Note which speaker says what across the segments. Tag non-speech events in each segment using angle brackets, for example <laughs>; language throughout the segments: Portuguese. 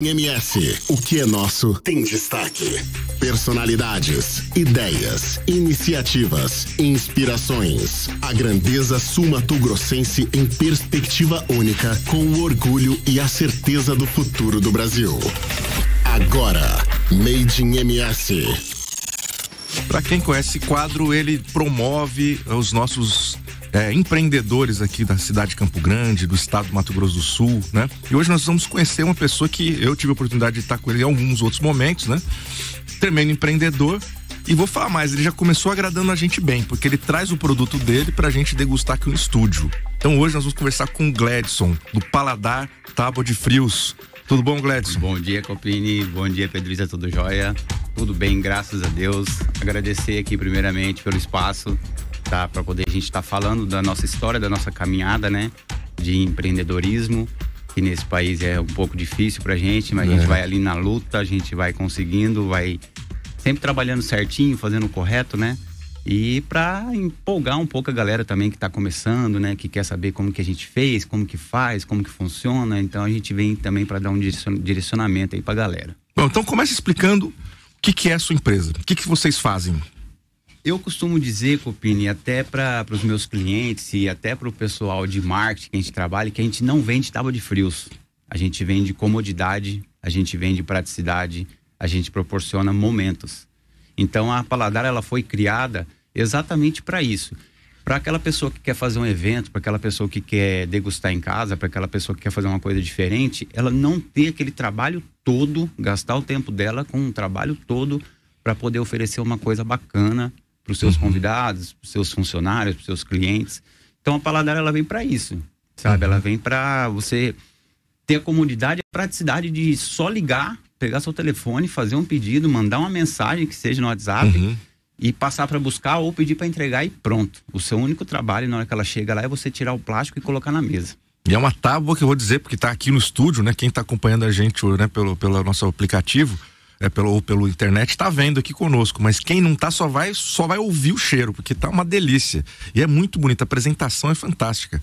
Speaker 1: MS, o que é nosso tem destaque. Personalidades, ideias, iniciativas, inspirações. A grandeza sumatogrossense em perspectiva única, com o orgulho e a certeza do futuro do Brasil. Agora, Made in MS. Para quem conhece esse quadro, ele promove os nossos é, empreendedores aqui da cidade de Campo Grande, do estado do Mato Grosso do Sul, né? E hoje nós vamos conhecer uma pessoa que eu tive a oportunidade de estar com ele em alguns outros momentos, né? Tremendo empreendedor. E vou falar mais, ele já começou agradando a gente bem, porque ele traz o produto dele pra gente degustar aqui no estúdio. Então hoje nós vamos conversar com o Gladson, do Paladar Tábua de Frios. Tudo bom, Gladson? Bom dia, Copini. Bom dia, Pedrita. É tudo jóia? Tudo bem, graças a Deus. Agradecer
Speaker 2: aqui primeiramente pelo espaço tá? Para poder a gente estar tá falando da nossa história, da nossa caminhada, né? De empreendedorismo, que nesse país é um pouco difícil para a gente, mas é. a gente vai ali na luta, a gente vai conseguindo, vai sempre trabalhando certinho, fazendo o correto, né? E para empolgar um pouco a galera também que está começando, né? Que quer saber como que a gente fez, como que faz, como que funciona. Então a gente vem também para dar um direcionamento aí para a galera.
Speaker 1: Bom, então começa explicando o que, que é a sua empresa, o que, que vocês fazem.
Speaker 2: Eu costumo dizer, Copini, até para os meus clientes e até para o pessoal de marketing que a gente trabalha, que a gente não vende tábua de frios. A gente vende comodidade, a gente vende praticidade, a gente proporciona momentos. Então a Paladar ela foi criada exatamente para isso. Para aquela pessoa que quer fazer um evento, para aquela pessoa que quer degustar em casa, para aquela pessoa que quer fazer uma coisa diferente, ela não ter aquele trabalho todo, gastar o tempo dela com um trabalho todo para poder oferecer uma coisa bacana para os seus uhum. convidados, para os seus funcionários, para os seus clientes. Então a Paladar ela vem para isso, sabe? Uhum. Ela vem para você ter a comunidade, a praticidade de só ligar, pegar seu telefone, fazer um pedido, mandar uma mensagem que seja no WhatsApp uhum. e passar para buscar ou pedir para entregar e pronto. O seu único trabalho na hora que ela chega lá é você tirar o plástico
Speaker 1: e colocar na mesa. E é uma tábua que eu vou dizer, porque está aqui no estúdio, né? Quem está acompanhando a gente né, pelo, pelo nosso aplicativo, é, pelo, ou pelo internet está vendo aqui conosco, mas quem não tá só vai só vai ouvir o cheiro, porque tá uma delícia. E é muito bonito, a apresentação é fantástica.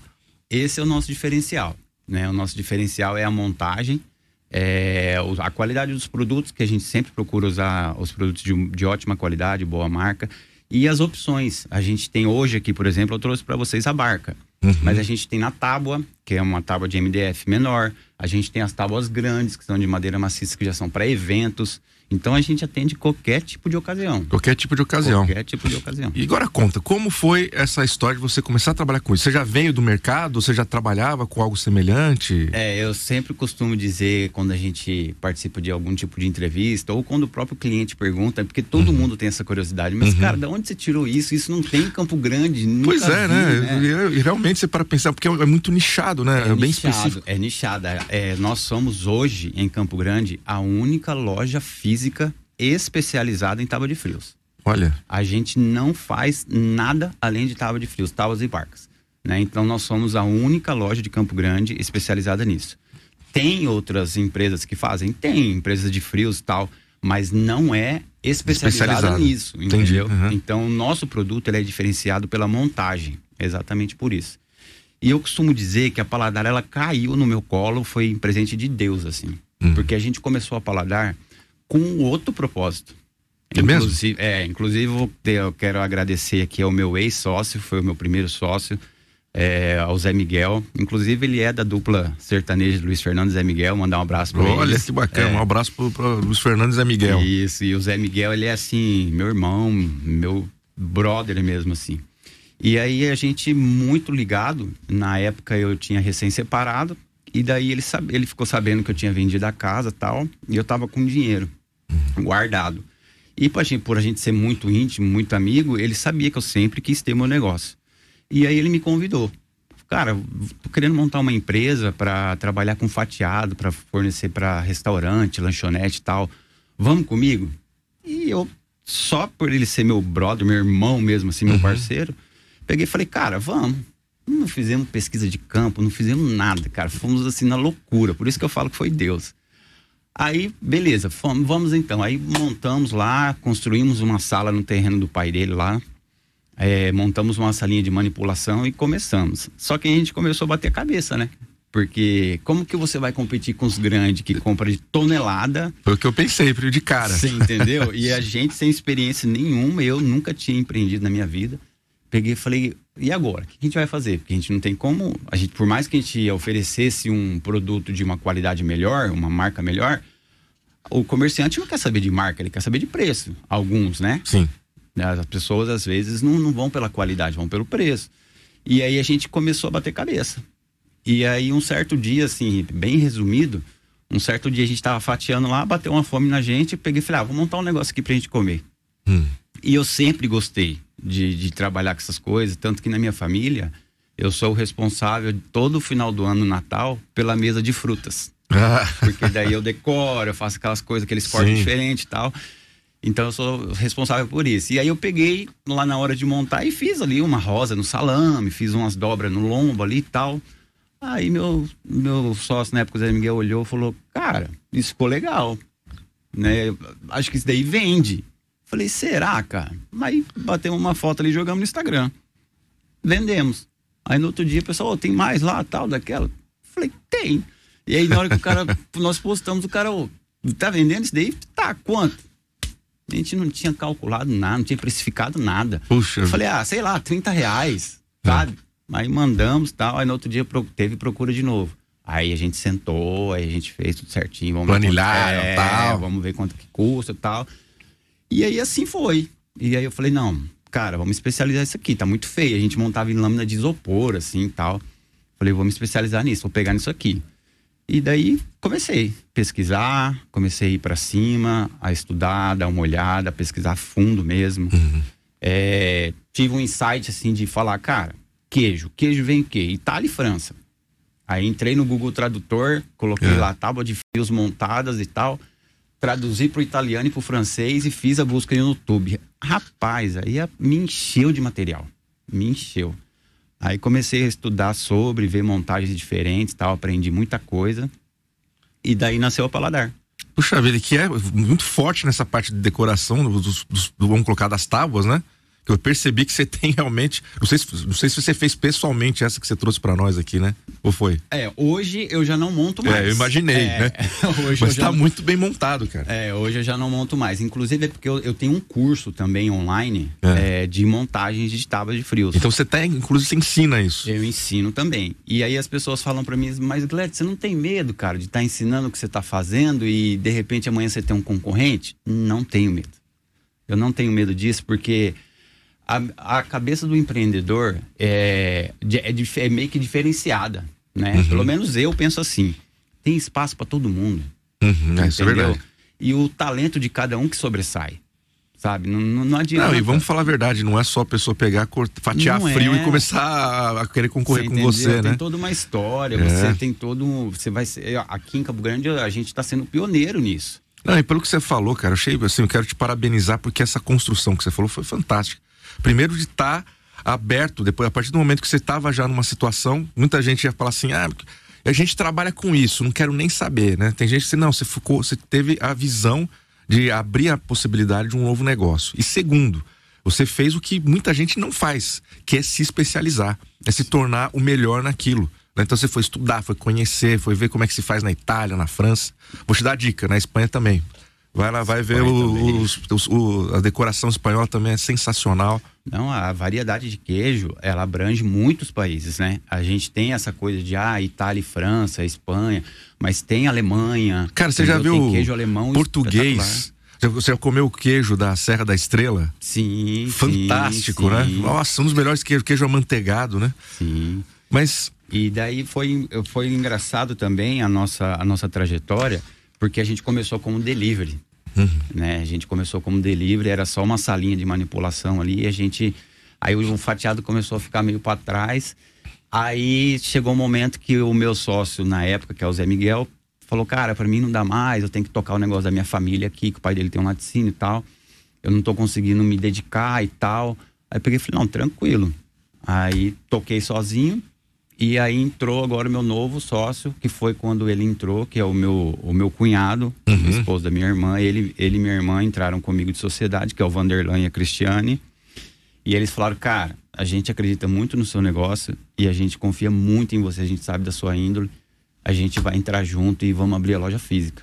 Speaker 2: Esse é o nosso diferencial, né? O nosso diferencial é a montagem, é, a qualidade dos produtos, que a gente sempre procura usar os produtos de, de ótima qualidade, boa marca e as opções. A gente tem hoje aqui, por exemplo, eu trouxe para vocês a barca. Uhum. Mas a gente tem na tábua, que é uma tábua de MDF menor. A gente tem as tábuas grandes, que são de madeira
Speaker 1: maciça, que já são para eventos. Então a gente atende qualquer tipo de ocasião. Qualquer tipo de ocasião. Qualquer tipo de ocasião. E agora conta, como foi essa história de você começar a trabalhar com isso? Você já veio do mercado? Você já trabalhava com algo semelhante? É, eu sempre
Speaker 2: costumo dizer quando a gente participa de algum tipo de entrevista ou quando o próprio cliente pergunta, porque todo uhum. mundo tem essa curiosidade, mas uhum. cara, de onde você tirou isso? Isso não tem em Campo Grande, nunca Pois é, vi, né?
Speaker 1: né? E, realmente você para pensar, porque é, é muito nichado, né? É, é nichado, bem específico.
Speaker 2: É nichada. É, é, nós somos hoje em Campo Grande a única loja física física especializada em tábua de frios. Olha. A gente não faz nada além de tábua de frios, tábuas e barcas. Né? Então nós somos a única loja de Campo Grande especializada nisso. Tem outras empresas que fazem? Tem, empresas de frios e tal, mas não é especializada nisso, entendeu? Uhum. Então o nosso produto ele é diferenciado pela montagem, exatamente por isso. E eu costumo dizer que a Paladar ela caiu no meu colo, foi um presente de Deus assim. Uhum. Porque a gente começou a Paladar com outro propósito. É inclusive, mesmo? É, inclusive eu quero agradecer aqui ao meu ex-sócio, foi o meu primeiro sócio, é, ao Zé Miguel. Inclusive, ele é da dupla sertaneja Luiz Fernandes e Zé Miguel. Mandar um abraço pra Olha eles. que bacana, é. um abraço pro, Luiz Fernandes e Zé Miguel. Isso, e o Zé Miguel, ele é assim, meu irmão, meu brother mesmo, assim. E aí a gente muito ligado. Na época eu tinha recém-separado. E daí ele, ele ficou sabendo que eu tinha vendido a casa tal. E eu tava com dinheiro guardado. E por, gente, por a gente ser muito íntimo, muito amigo, ele sabia que eu sempre quis ter meu negócio. E aí ele me convidou. Cara, tô querendo montar uma empresa para trabalhar com fatiado, para fornecer para restaurante, lanchonete e tal. Vamos comigo? E eu, só por ele ser meu brother, meu irmão mesmo, assim, meu uhum. parceiro, peguei e falei, cara, vamos. Não fizemos pesquisa de campo, não fizemos nada, cara. Fomos assim na loucura. Por isso que eu falo que foi Deus. Aí, beleza, fomos, vamos então. Aí montamos lá, construímos uma sala no terreno do pai dele lá, é, montamos uma salinha de manipulação e começamos. Só que a gente começou a bater a cabeça, né? Porque como que você vai competir com os grandes que compra de tonelada?
Speaker 1: Foi o que eu pensei, de cara. Você entendeu? e a
Speaker 2: gente sem experiência nenhuma, eu nunca tinha empreendido na minha vida peguei e falei, e agora? O que a gente vai fazer? Porque a gente não tem como. A gente, por mais que a gente oferecesse um produto de uma qualidade melhor, uma marca melhor, o comerciante não quer saber de marca, ele quer saber de preço. Alguns, né? Sim. Né, as pessoas, às vezes, não, não vão pela qualidade, vão pelo preço. E aí a gente começou a bater cabeça. E aí, um certo dia, assim, bem resumido, um certo dia a gente tava fatiando lá, bateu uma fome na gente, peguei e falei, ah, vou montar um negócio aqui pra gente comer. Hum. E eu sempre gostei de, de trabalhar com essas coisas. Tanto que na minha família, eu sou o responsável todo final do ano, Natal, pela mesa de frutas. <laughs> Porque daí eu decoro, eu faço aquelas coisas, aqueles cortes diferentes e tal. Então eu sou responsável por isso. E aí eu peguei lá na hora de montar e fiz ali uma rosa no salame, fiz umas dobras no lombo ali e tal. Aí meu, meu sócio na época, o Zé Miguel, olhou e falou: Cara, isso ficou legal. Né? Acho que isso daí vende. Falei, será, cara? Aí batemos uma foto ali, jogamos no Instagram. Vendemos. Aí no outro dia, pessoal, oh, tem mais lá, tal, daquela. Falei, tem. E aí na hora que o cara, <laughs> nós postamos, o cara, oh, tá vendendo isso daí? Tá, quanto? A gente não tinha calculado nada, não tinha precificado nada. Puxa. Eu falei, ah, sei lá, 30 reais, tá. sabe? É. Aí mandamos tal, aí no outro dia teve procura de novo. Aí a gente sentou, aí a gente fez tudo certinho. Vamos Planilhar, é, tal. Vamos ver quanto que custa e tal. E aí assim foi. E aí eu falei, não, cara, vamos especializar isso aqui, tá muito feio. A gente montava em lâmina de isopor, assim e tal. Falei, vou me especializar nisso, vou pegar nisso aqui. E daí comecei a pesquisar, comecei a ir para cima, a estudar, dar uma olhada, pesquisar a fundo mesmo. Uhum. É, tive um insight assim de falar, cara, queijo, queijo vem o quê? Itália e França. Aí entrei no Google Tradutor, coloquei é. lá tábua de fios montadas e tal traduzi para o italiano e para o francês e fiz a busca no YouTube. Rapaz, aí me encheu de material. Me encheu. Aí comecei a estudar sobre, ver montagens diferentes tal, aprendi muita coisa. E daí nasceu o paladar.
Speaker 1: Puxa vida, que é muito forte nessa parte de decoração, dos, dos, vamos colocar das tábuas, né? Eu percebi que você <laughs> tem realmente. Não sei, se, não sei se você fez pessoalmente essa que você trouxe para nós aqui, né? Ou foi?
Speaker 2: É, hoje eu já não monto mais. É, eu imaginei, é, né? <laughs> hoje Mas tá muito bem montado, cara. É, hoje eu já não monto mais. Inclusive é porque eu, eu tenho um curso também online é. É, de montagens de tábuas de frios. Então você tá, inclusive, você ensina isso. Eu ensino também. E aí as pessoas falam para mim, mas Gled, você não tem medo, cara, de estar tá ensinando o que você tá fazendo e de repente amanhã você tem um concorrente? Não tenho medo. Eu não tenho medo disso porque a, a cabeça do empreendedor é, é, é meio que diferenciada, né? Uhum. Pelo menos eu penso assim. Tem espaço para todo mundo.
Speaker 1: Uhum, é, isso é verdade.
Speaker 2: E o talento de cada um que sobressai sabe? Não, não, adianta. Não, e vamos
Speaker 1: falar a verdade, não é só a pessoa pegar, cortar, fatiar não frio é. e começar a, a querer concorrer você com você, tem né? Tem toda
Speaker 2: uma história, é. você tem todo, você vai ser, aqui em Cabo Grande a gente está sendo pioneiro
Speaker 1: nisso. Não, e pelo que você falou, cara, eu achei, assim, eu quero te parabenizar porque essa construção que você falou foi fantástica. Primeiro de estar tá aberto, depois, a partir do momento que você estava já numa situação, muita gente ia falar assim, ah, a gente trabalha com isso, não quero nem saber, né? Tem gente que não, você ficou, você teve a visão de abrir a possibilidade de um novo negócio. E segundo, você fez o que muita gente não faz, que é se especializar, é se tornar o melhor naquilo. Né? Então você foi estudar, foi conhecer, foi ver como é que se faz na Itália, na França. Vou te dar dica, na Espanha também. Vai lá, vai ver o, os, os, o, a decoração espanhola também é sensacional. Não, a variedade de queijo, ela abrange muitos países, né? A gente tem
Speaker 2: essa coisa de ah, Itália e França, Espanha, mas tem Alemanha. Cara, você já viu queijo alemão português?
Speaker 1: Você já comeu o queijo da Serra da Estrela? Sim. Fantástico, sim, né? Sim. Nossa, um dos melhores queijos, queijo amanteigado, né? Sim. Mas
Speaker 2: e daí foi foi engraçado também a nossa a nossa trajetória, porque a gente começou como delivery. Uhum. Né? A gente começou como delivery, era só uma salinha de manipulação ali. E a gente. Aí o fatiado começou a ficar meio para trás. Aí chegou um momento que o meu sócio, na época, que é o Zé Miguel, falou: Cara, para mim não dá mais, eu tenho que tocar o negócio da minha família aqui, que o pai dele tem um laticínio e tal. Eu não tô conseguindo me dedicar e tal. Aí peguei e falei: Não, tranquilo. Aí toquei sozinho. E aí entrou agora o meu novo sócio, que foi quando ele entrou, que é o meu, o meu cunhado, uhum. esposo da minha irmã. Ele, ele e minha irmã entraram comigo de sociedade, que é o Vanderlan e a Cristiane. E eles falaram, cara, a gente acredita muito no seu negócio e a gente confia muito em você, a gente sabe da sua índole. A gente vai entrar junto e vamos abrir a loja física.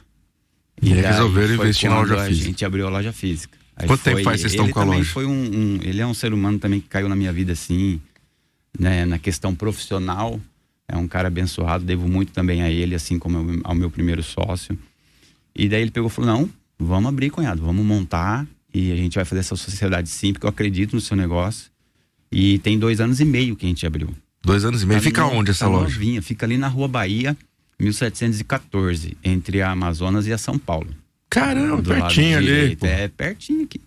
Speaker 2: E, e resolveram investir na loja a física. A gente abriu a loja física. Aí Quanto foi, tempo faz vocês estão com a loja? Foi um, um, ele é um ser humano também que caiu na minha vida assim né, na questão profissional. É um cara abençoado, devo muito também a ele, assim como ao meu primeiro sócio. E daí ele pegou e falou: Não, vamos abrir, cunhado, vamos montar e a gente vai fazer essa sociedade sim, porque eu acredito no seu negócio. E tem dois anos e meio que a gente abriu. Dois anos e meio? Ali tá fica onde essa tá loja? Novinha, fica ali na Rua Bahia, 1714, entre a Amazonas e a São Paulo.
Speaker 1: Caramba, pertinho ali. é, pertinho aqui.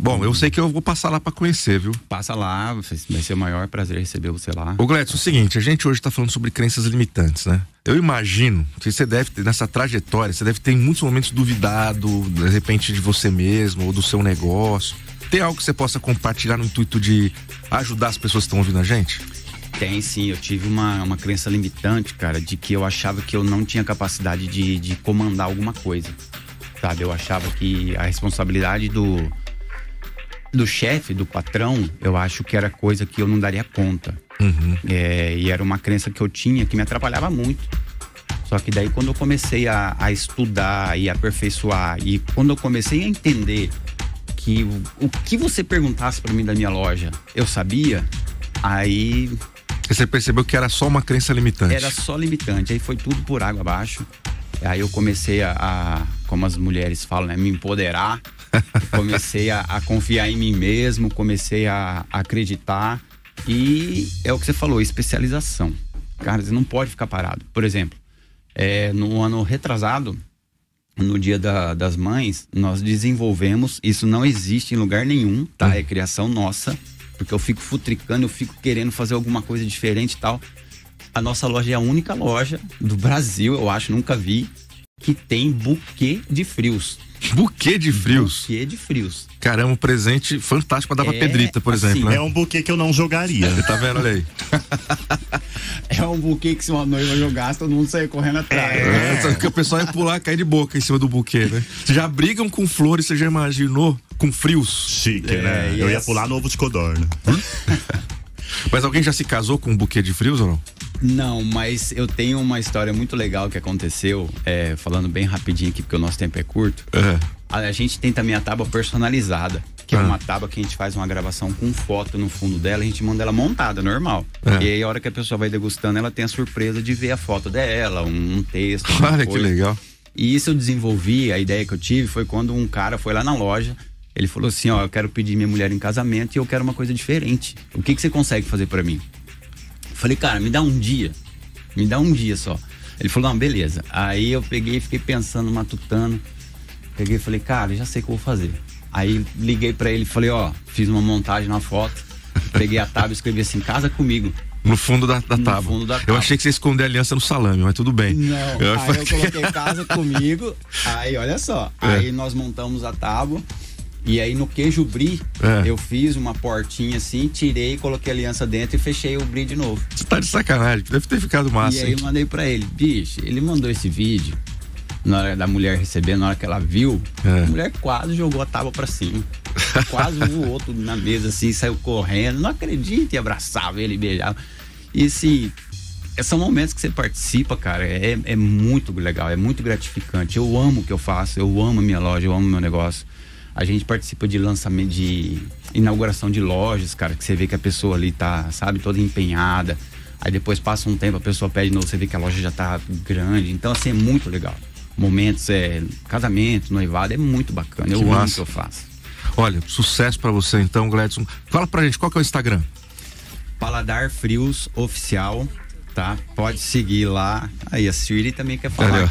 Speaker 1: Bom, eu sei que eu vou passar lá para conhecer, viu? Passa lá, vai ser o maior prazer receber você lá. Ô, Gletson, é o seguinte, a gente hoje tá falando sobre crenças limitantes, né? Eu imagino que você deve ter, nessa trajetória, você deve ter em muitos momentos duvidado, de repente, de você mesmo ou do seu negócio. Tem algo que você possa compartilhar no intuito de ajudar as pessoas que estão ouvindo a gente?
Speaker 2: Tem sim, eu tive uma, uma crença limitante, cara, de que eu achava que eu não tinha capacidade de, de comandar alguma coisa. Sabe, eu achava que a responsabilidade do, do chefe, do patrão, eu acho que era coisa que eu não daria conta. Uhum. É, e era uma crença que eu tinha que me atrapalhava muito. Só que daí quando eu comecei a, a estudar e aperfeiçoar, e quando eu comecei a entender que o, o que você perguntasse para mim da minha loja, eu sabia, aí. Você percebeu que era só uma
Speaker 1: crença limitante? Era
Speaker 2: só limitante, aí foi tudo por água abaixo. Aí eu comecei a, a como as mulheres falam, né? Me empoderar. comecei a, a, confiar em mim mesmo, comecei a, a, acreditar. E é o que você falou, especialização. Cara, você não pode ficar parado. Por exemplo, é, no ano retrasado, no Dia da, das Mães, nós desenvolvemos. Isso não existe em lugar nenhum, tá? É criação nossa. Porque eu fico futricando, eu fico querendo fazer alguma coisa diferente e tal. A nossa loja é a única loja do Brasil, eu acho, nunca vi, que tem buquê
Speaker 1: de frios. Buquê de frios? Buquê de frios. Caramba, um presente fantástico pra dar é, pra Pedrita, por assim, exemplo. Né? É um
Speaker 2: buquê que eu não jogaria. tá vendo, olha aí. <laughs> é um buquê que se uma noiva jogasse, todo mundo saia correndo atrás. É,
Speaker 1: é. que o pessoal ia pular, cair de boca em cima do buquê, né? Já brigam com flores, você já imaginou? Com frios? Chique, é, né? Yes. Eu ia pular no ovo de codorna. Mas alguém já se casou com um buquê de frios ou não?
Speaker 2: Não, mas eu tenho uma história muito legal que aconteceu, é, falando bem rapidinho aqui, porque o nosso tempo é curto. Uhum. A, a, gente tem também a tábua personalizada, que uhum. é uma tábua que a gente faz uma gravação com foto no fundo dela, a gente manda ela montada, normal. Uhum. E aí, a hora que a pessoa vai degustando, ela tem a surpresa de ver a foto dela, um, um texto. Olha que legal. E isso eu desenvolvi, a ideia que eu tive foi quando um cara foi lá na loja, ele falou assim: Ó, eu quero pedir minha mulher em casamento e eu quero uma coisa diferente. O que, que você consegue fazer para mim? Falei, cara, me dá um dia. Me dá um dia só. Ele falou, não, beleza. Aí eu peguei, fiquei pensando, matutando. Peguei e falei, cara, já sei o que eu vou fazer. Aí liguei para ele falei, ó, fiz uma montagem na foto, peguei a tábua e escrevi assim, casa comigo. No fundo da, da, tábua. Fundo da Eu achei
Speaker 1: que você escondeu a aliança no salame, mas tudo bem. Não, eu aí falei... eu coloquei
Speaker 2: casa comigo, aí olha só, é. aí nós montamos a tábua, e aí no queijo bri, é. eu fiz uma portinha assim, tirei, coloquei a aliança dentro e fechei o bri de novo.
Speaker 1: Você tá de sacanagem,
Speaker 2: deve ter ficado massa. E aí hein? eu mandei para ele, bicho, ele mandou esse vídeo na hora da mulher recebendo, na hora que ela viu, é. a mulher quase jogou a tábua para cima. <laughs> quase voou tudo na mesa assim, saiu correndo, não acredito, e abraçava ele, beijava. E assim, são momentos que você participa, cara, é, é muito legal, é muito gratificante. Eu amo o que eu faço, eu amo a minha loja, eu amo o meu negócio. A gente participa de lançamento, de inauguração de lojas, cara, que você vê que a pessoa ali tá, sabe, toda empenhada. Aí depois passa um tempo, a pessoa pede novo, você vê que a loja já tá grande. Então, assim, é muito legal. Momentos, é,
Speaker 1: casamento, noivado, é muito bacana. eu que amo o que eu faço. Olha, sucesso para você então, Gladson. Fala pra gente, qual que é o Instagram? Paladar Frios Oficial,
Speaker 2: tá? Pode seguir lá. Aí a Siri também quer falar.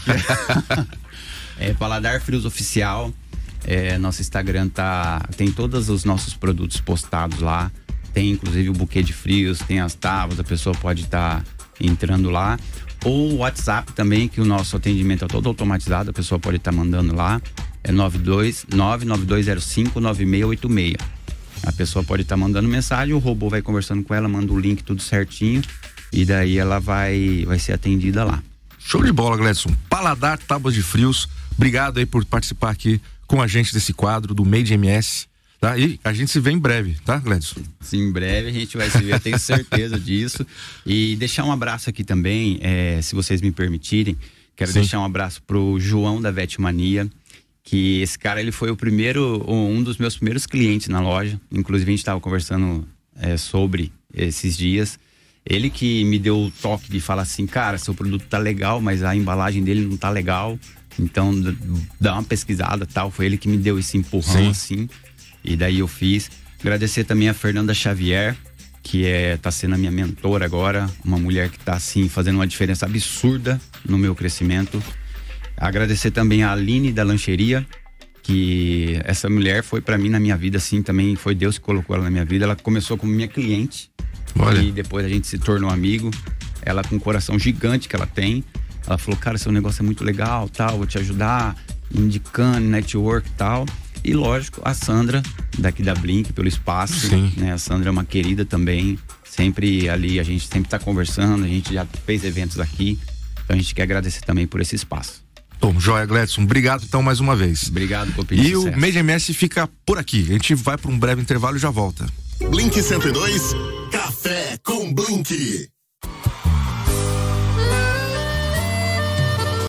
Speaker 2: <laughs> é Paladar Frios Oficial. É, nosso Instagram tá, tem todos os nossos produtos postados lá. Tem inclusive o buquê de frios, tem as tábuas, a pessoa pode estar tá entrando lá. Ou o WhatsApp também, que o nosso atendimento é todo automatizado, a pessoa pode estar tá mandando lá. É 92 99205 9686. A pessoa pode estar tá mandando mensagem, o robô vai conversando com ela, manda o link tudo certinho e daí ela
Speaker 1: vai, vai ser atendida lá. Show de bola, Gledson. Paladar Tábuas de Frios. Obrigado aí por participar aqui com a gente desse quadro do Made MS. Tá? E a gente se vê em breve, tá, Gladys? Sim, em breve a gente vai se ver, eu tenho certeza <laughs> disso. E deixar um abraço
Speaker 2: aqui também, é, se vocês me permitirem. Quero Sim. deixar um abraço pro João da Vetmania, que esse cara ele foi o primeiro, um dos meus primeiros clientes na loja. Inclusive a gente estava conversando é, sobre esses dias. Ele que me deu o toque de falar assim, cara, seu produto tá legal, mas a embalagem dele não tá legal. Então, dá uma pesquisada tal. Foi ele que me deu esse empurrão, Sim. assim. E daí eu fiz. Agradecer também a Fernanda Xavier, que é, tá sendo a minha mentora agora. Uma mulher que tá, assim, fazendo uma diferença absurda no meu crescimento. Agradecer também a Aline da Lancheria, que essa mulher foi para mim na minha vida, assim, também foi Deus que colocou ela na minha vida. Ela começou como minha cliente. Olha. E depois a gente se tornou amigo. Ela com um coração gigante que ela tem. Ela falou, cara, seu negócio é muito legal, tal, vou te ajudar, indicando, network tal. E lógico, a Sandra, daqui da Blink, pelo espaço. Sim. Né? A Sandra é uma querida também. Sempre ali, a gente sempre está conversando, a gente já
Speaker 1: fez eventos aqui. Então a gente quer agradecer também por esse espaço. Tom, joia, Gladson. Obrigado então mais uma vez. Obrigado, Copinho. E o Made MS fica por aqui. A gente vai para um breve intervalo e já volta. Blink 102, Café com Blink.